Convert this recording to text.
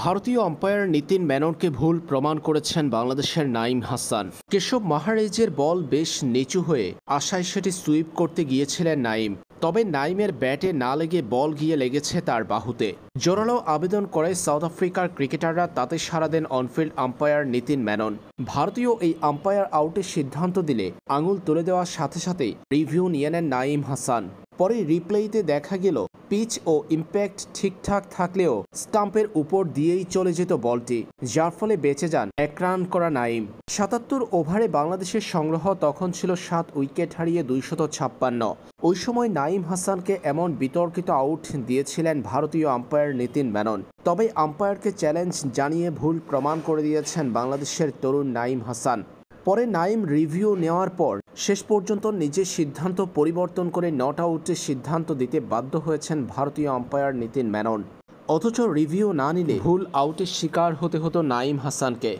ভারতীয় আম্পায়ার নিতিন মেননকে ভুল প্রমাণ করেছেন বাংলাদেশের নাইম হাসান কেশব মাহারেজের বল বেশ নিচু হয়ে আশায় সেটি সুইপ করতে গিয়েছিলেন নাইম তবে নাইমের ব্যাটে না লেগে বল গিয়ে লেগেছে তার বাহুতে জোরালো আবেদন করে সাউথ আফ্রিকার ক্রিকেটাররা তাতে সারা দেন অনফিল্ড আম্পায়ার নিতিন ম্যানন ভারতীয় এই আম্পায়ার আউটের সিদ্ধান্ত দিলে আঙুল তুলে দেওয়ার সাথে সাথেই রিভিউ নিয়ে নেন নাইম হাসান পরে রিপ্লেইতে দেখা গেল পিচ ও ইম্প্যাক্ট ঠিকঠাক থাকলেও স্টাম্পের উপর দিয়েই চলে যেত বলটি যার ফলে বেঁচে যান এক রান করা নাইম সাতাত্তর ওভারে বাংলাদেশের সংগ্রহ তখন ছিল সাত উইকেট হারিয়ে দুইশত ছাপ্পান্ন ওই সময় নাইম হাসানকে এমন বিতর্কিত আউট দিয়েছিলেন ভারতীয় আম্পায়ার নীতিন মেনন তবে আম্পায়ারকে চ্যালেঞ্জ জানিয়ে ভুল প্রমাণ করে দিয়েছেন বাংলাদেশের তরুণ নাইম হাসান পরে নাইম রিভিউ নেওয়ার পর শেষ পর্যন্ত নিজের সিদ্ধান্ত পরিবর্তন করে নট আউটের সিদ্ধান্ত দিতে বাধ্য হয়েছেন ভারতীয় আম্পায়ার নীতিন ম্যানন অথচ রিভিউ না নিলে ভুল আউটের শিকার হতে হতো নাইম হাসানকে